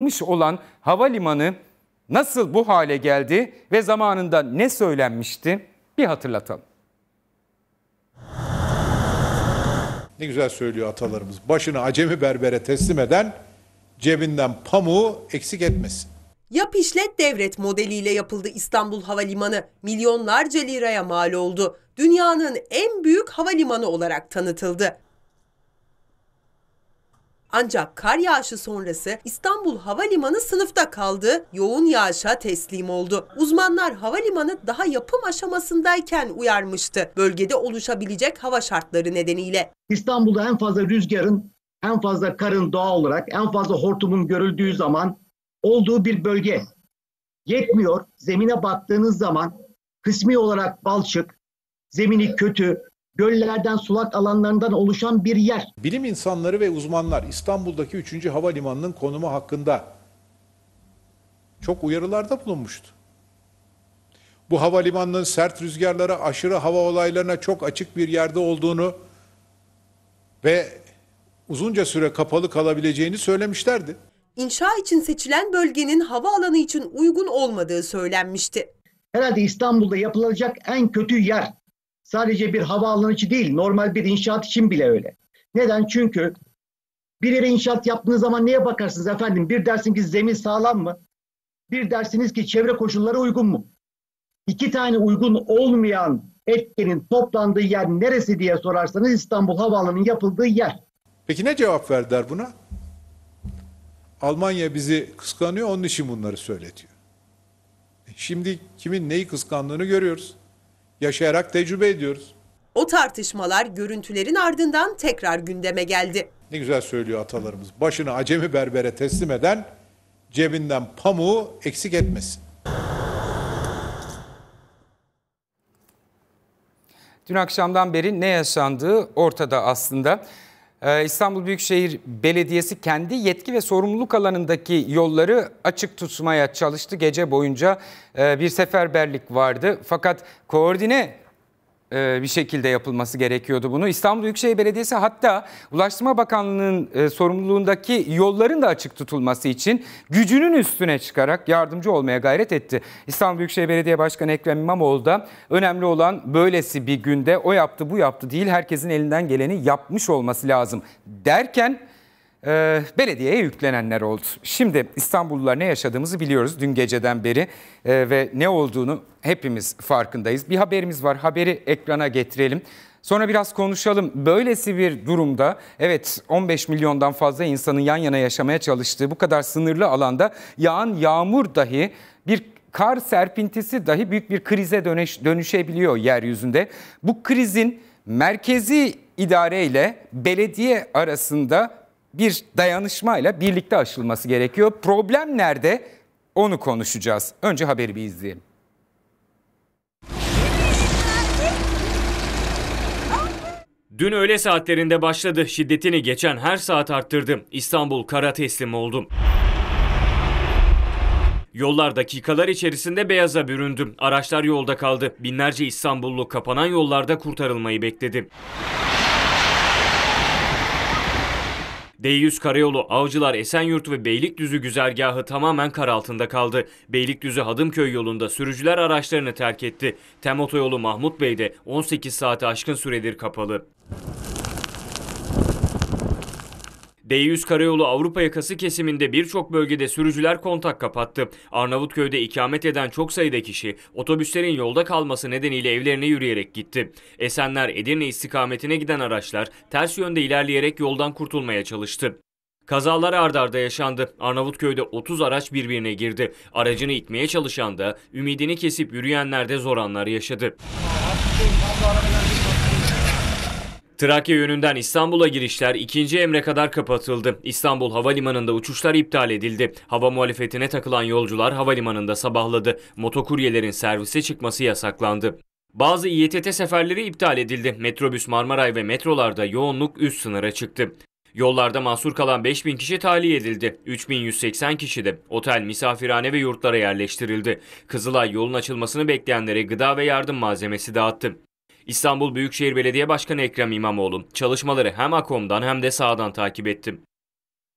yapılmış olan havalimanı nasıl bu hale geldi ve zamanında ne söylenmişti bir hatırlatalım. Ne güzel söylüyor atalarımız. Başını acemi berbere teslim eden cebinden pamuğu eksik etmesin. Yap işlet devret modeliyle yapıldı İstanbul Havalimanı. Milyonlarca liraya mal oldu. Dünyanın en büyük havalimanı olarak tanıtıldı. Ancak kar yağışı sonrası İstanbul Havalimanı sınıfta kaldı, yoğun yağışa teslim oldu. Uzmanlar havalimanı daha yapım aşamasındayken uyarmıştı bölgede oluşabilecek hava şartları nedeniyle. İstanbul'da en fazla rüzgarın, en fazla karın doğal olarak, en fazla hortumun görüldüğü zaman olduğu bir bölge. Yetmiyor, zemine baktığınız zaman kısmi olarak balçık, zemini kötü, göllerden, sulak alanlarından oluşan bir yer. Bilim insanları ve uzmanlar İstanbul'daki 3. Havalimanı'nın konumu hakkında çok uyarılarda bulunmuştu. Bu havalimanının sert rüzgarlara, aşırı hava olaylarına çok açık bir yerde olduğunu ve uzunca süre kapalı kalabileceğini söylemişlerdi. İnşa için seçilen bölgenin hava alanı için uygun olmadığı söylenmişti. Herhalde İstanbul'da yapılacak en kötü yer Sadece bir havaalanı için değil, normal bir inşaat için bile öyle. Neden? Çünkü bir yere inşaat yaptığınız zaman neye bakarsınız efendim? Bir dersin ki zemin sağlam mı? Bir dersiniz ki çevre koşulları uygun mu? İki tane uygun olmayan etkenin toplandığı yer neresi diye sorarsanız İstanbul Havaalanı'nın yapıldığı yer. Peki ne cevap verdiler buna? Almanya bizi kıskanıyor onun için bunları söyletiyor. E, şimdi kimin neyi kıskandığını görüyoruz yaşayarak tecrübe ediyoruz. O tartışmalar görüntülerin ardından tekrar gündeme geldi. Ne güzel söylüyor atalarımız. Başını acemi berbere teslim eden cebinden pamuğu eksik etmesin. Dün akşamdan beri ne yaşandığı ortada aslında. Ee, İstanbul Büyükşehir Belediyesi kendi yetki ve sorumluluk alanındaki yolları açık tutmaya çalıştı. Gece boyunca ee, bir seferberlik vardı. Fakat koordine e, bir şekilde yapılması gerekiyordu bunu. İstanbul Büyükşehir Belediyesi hatta Ulaştırma Bakanlığı'nın e, sorumluluğundaki yolların da açık tutulması için gücünün üstüne çıkarak yardımcı olmaya gayret etti. İstanbul Büyükşehir Belediye Başkanı Ekrem İmamoğlu da önemli olan böylesi bir günde o yaptı bu yaptı değil herkesin elinden geleni yapmış olması lazım derken e, belediyeye yüklenenler oldu. Şimdi İstanbullular ne yaşadığımızı biliyoruz dün geceden beri e, ve ne olduğunu hepimiz farkındayız. Bir haberimiz var haberi ekrana getirelim. Sonra biraz konuşalım. Böylesi bir durumda evet 15 milyondan fazla insanın yan yana yaşamaya çalıştığı bu kadar sınırlı alanda yağan yağmur dahi bir kar serpintisi dahi büyük bir krize dönüş, dönüşebiliyor yeryüzünde. Bu krizin merkezi idare ile belediye arasında bir dayanışmayla birlikte aşılması gerekiyor. Problem nerede? Onu konuşacağız. Önce haberi bir izleyelim. Dün öğle saatlerinde başladı. Şiddetini geçen her saat arttırdı. İstanbul kara teslim oldu. Yollar dakikalar içerisinde beyaza büründü. Araçlar yolda kaldı. Binlerce İstanbullu kapanan yollarda kurtarılmayı bekledi. D100 Karayolu Avcılar Esenyurt ve Beylikdüzü güzergahı tamamen kar altında kaldı. Beylikdüzü Hadımköy yolunda sürücüler araçlarını terk etti. Tem otoyolu Mahmut Bey'de 18 saati aşkın süredir kapalı. D100 Karayolu Avrupa yakası kesiminde birçok bölgede sürücüler kontak kapattı. Arnavutköy'de ikamet eden çok sayıda kişi otobüslerin yolda kalması nedeniyle evlerine yürüyerek gitti. Esenler Edirne istikametine giden araçlar ters yönde ilerleyerek yoldan kurtulmaya çalıştı. Kazalar ardarda arda yaşandı. Arnavutköy'de 30 araç birbirine girdi. Aracını itmeye çalışan da ümidini kesip yürüyenler de zor anlar yaşadı. Trakya yönünden İstanbul'a girişler 2. emre kadar kapatıldı. İstanbul Havalimanı'nda uçuşlar iptal edildi. Hava muhalefetine takılan yolcular havalimanında sabahladı. Motokuryelerin servise çıkması yasaklandı. Bazı İETT seferleri iptal edildi. Metrobüs Marmaray ve metrolarda yoğunluk üst sınıra çıktı. Yollarda mahsur kalan 5000 kişi tahliye edildi. 3180 kişi de otel, misafirhane ve yurtlara yerleştirildi. Kızılay yolun açılmasını bekleyenlere gıda ve yardım malzemesi dağıttı. İstanbul Büyükşehir Belediye Başkanı Ekrem İmamoğlu çalışmaları hem AKOM'dan hem de sağdan takip ettim.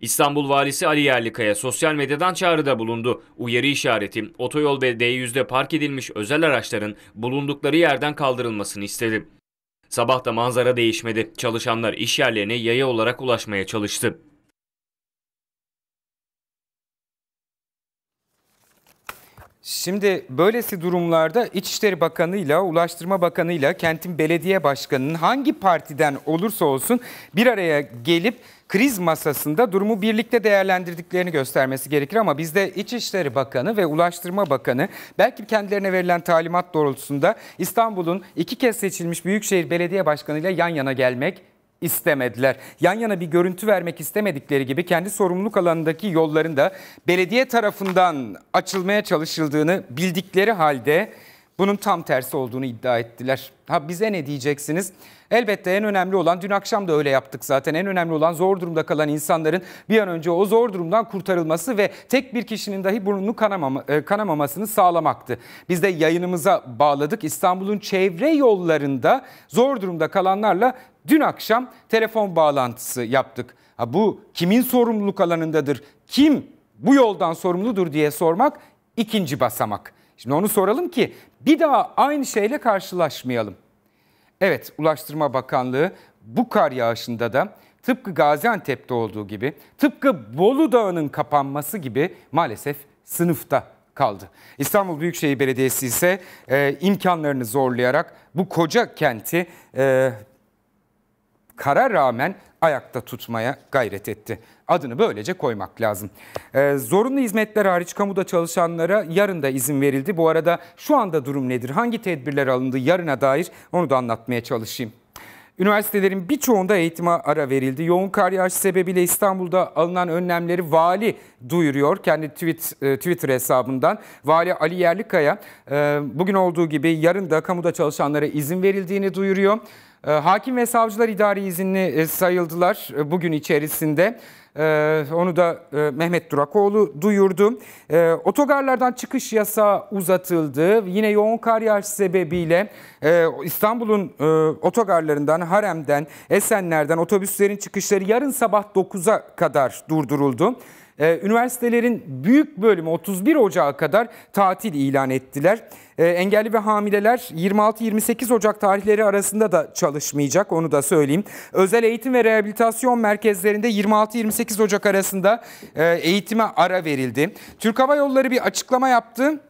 İstanbul Valisi Ali Yerlikaya sosyal medyadan çağrıda bulundu. Uyarı işareti otoyol ve D100'de park edilmiş özel araçların bulundukları yerden kaldırılmasını istedi. Sabah da manzara değişmedi. Çalışanlar iş yerlerine yaya olarak ulaşmaya çalıştı. Şimdi böylesi durumlarda İçişleri Bakanı ile Ulaştırma Bakanı ile kentin belediye başkanının hangi partiden olursa olsun bir araya gelip kriz masasında durumu birlikte değerlendirdiklerini göstermesi gerekir ama bizde İçişleri Bakanı ve Ulaştırma Bakanı belki kendilerine verilen talimat doğrultusunda İstanbul'un iki kez seçilmiş Büyükşehir Belediye Başkanı ile yan yana gelmek istemediler. Yan yana bir görüntü vermek istemedikleri gibi kendi sorumluluk alanındaki yolların da belediye tarafından açılmaya çalışıldığını bildikleri halde bunun tam tersi olduğunu iddia ettiler. Ha bize ne diyeceksiniz? Elbette en önemli olan dün akşam da öyle yaptık zaten. En önemli olan zor durumda kalan insanların bir an önce o zor durumdan kurtarılması ve tek bir kişinin dahi burnunu kanamama, e, kanamamasını sağlamaktı. Biz de yayınımıza bağladık. İstanbul'un çevre yollarında zor durumda kalanlarla dün akşam telefon bağlantısı yaptık. Ha bu kimin sorumluluk alanındadır? Kim bu yoldan sorumludur diye sormak ikinci basamak. Şimdi onu soralım ki bir daha aynı şeyle karşılaşmayalım. Evet Ulaştırma Bakanlığı bu kar yağışında da tıpkı Gaziantep'te olduğu gibi, tıpkı Bolu Dağı'nın kapanması gibi maalesef sınıfta kaldı. İstanbul Büyükşehir Belediyesi ise e, imkanlarını zorlayarak bu koca kenti e, kara rağmen ayakta tutmaya gayret etti. Adını böylece koymak lazım. Ee, zorunlu hizmetler hariç kamuda çalışanlara yarın da izin verildi. Bu arada şu anda durum nedir? Hangi tedbirler alındı yarına dair onu da anlatmaya çalışayım. Üniversitelerin birçoğunda eğitime ara verildi. Yoğun kar yağışı sebebiyle İstanbul'da alınan önlemleri vali duyuruyor kendi tweet, e, Twitter hesabından. Vali Ali Yerlikaya e, bugün olduğu gibi yarın da kamuda çalışanlara izin verildiğini duyuruyor. Ee, Hakim ve savcılar idari izinli e, sayıldılar e, bugün içerisinde. Ee, onu da e, Mehmet Durakoğlu duyurdu. Ee, otogarlardan çıkış yasağı uzatıldı. Yine yoğun kar yağışı sebebiyle İstanbul'un otogarlarından, Harem'den, Esenler'den otobüslerin çıkışları yarın sabah 9'a kadar durduruldu. Ee, üniversitelerin büyük bölümü 31 Ocağı kadar tatil ilan ettiler. Ee, engelli ve hamileler 26-28 Ocak tarihleri arasında da çalışmayacak onu da söyleyeyim. Özel eğitim ve rehabilitasyon merkezlerinde 26-28 Ocak arasında e, eğitime ara verildi. Türk Hava Yolları bir açıklama yaptı.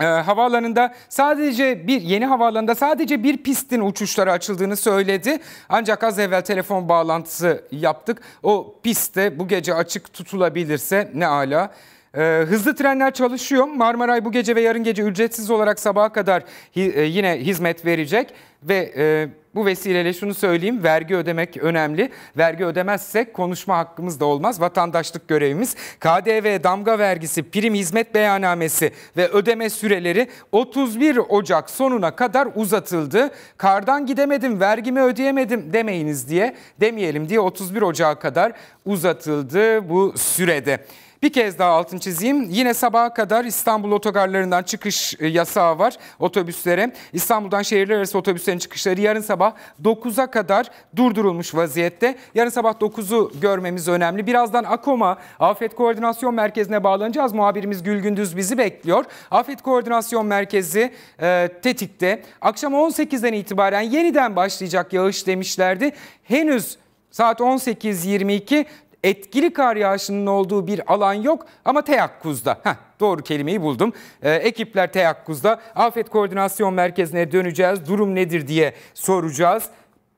Ee, havaalanında sadece bir yeni havaalanında sadece bir pistin uçuşları açıldığını söyledi. Ancak az evvel telefon bağlantısı yaptık. O pistte bu gece açık tutulabilirse ne ala. Ee, hızlı trenler çalışıyor. Marmaray bu gece ve yarın gece ücretsiz olarak sabaha kadar e, yine hizmet verecek ve e, bu vesileyle şunu söyleyeyim vergi ödemek önemli. Vergi ödemezsek konuşma hakkımız da olmaz. Vatandaşlık görevimiz KDV, damga vergisi, prim hizmet beyanamesi ve ödeme süreleri 31 Ocak sonuna kadar uzatıldı. Kardan gidemedim, vergimi ödeyemedim demeyiniz diye demeyelim diye 31 Ocak'a kadar uzatıldı bu sürede. Bir kez daha altın çizeyim. Yine sabaha kadar İstanbul otogarlarından çıkış e, yasağı var otobüslere. İstanbul'dan şehirler arası otobüslerin çıkışları yarın sabah 9'a kadar durdurulmuş vaziyette. Yarın sabah 9'u görmemiz önemli. Birazdan AKOM'a Afet Koordinasyon Merkezi'ne bağlanacağız. Muhabirimiz Gül Gündüz bizi bekliyor. Afet Koordinasyon Merkezi e, tetikte. Akşam 18'den itibaren yeniden başlayacak yağış demişlerdi. Henüz Saat 18.22 etkili kar yağışının olduğu bir alan yok ama Teyakkuz'da. Heh, doğru kelimeyi buldum. Ee, ekipler Teyakkuz'da. Afet Koordinasyon Merkezi'ne döneceğiz. Durum nedir diye soracağız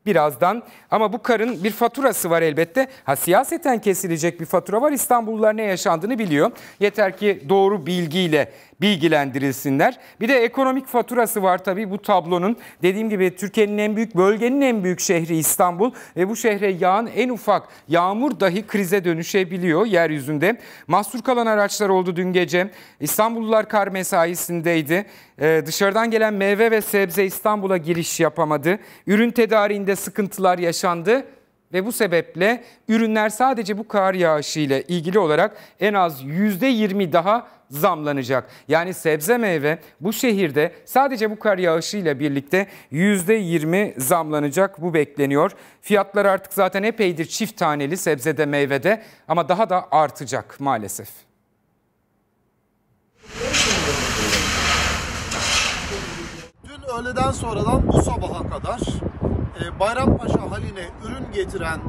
birazdan. Ama bu karın bir faturası var elbette. Ha siyaseten kesilecek bir fatura var. İstanbullular ne yaşandığını biliyor. Yeter ki doğru bilgiyle bilgilendirilsinler. Bir de ekonomik faturası var tabii bu tablonun. Dediğim gibi Türkiye'nin en büyük, bölgenin en büyük şehri İstanbul ve bu şehre yağan en ufak yağmur dahi krize dönüşebiliyor yeryüzünde. Mahsur kalan araçlar oldu dün gece. İstanbullular kar mesaisindeydi. Ee, dışarıdan gelen meyve ve sebze İstanbul'a giriş yapamadı. Ürün tedariğinde sıkıntılar yaşandı ve bu sebeple ürünler sadece bu kar yağışı ile ilgili olarak en az %20 daha zamlanacak. Yani sebze meyve bu şehirde sadece bu kar yağışıyla birlikte %20 zamlanacak bu bekleniyor. Fiyatlar artık zaten epeydir çift taneli sebzede meyvede ama daha da artacak maalesef. Dün öğleden sonradan bu sabaha kadar e, Bayrampaşa haline ürün getiren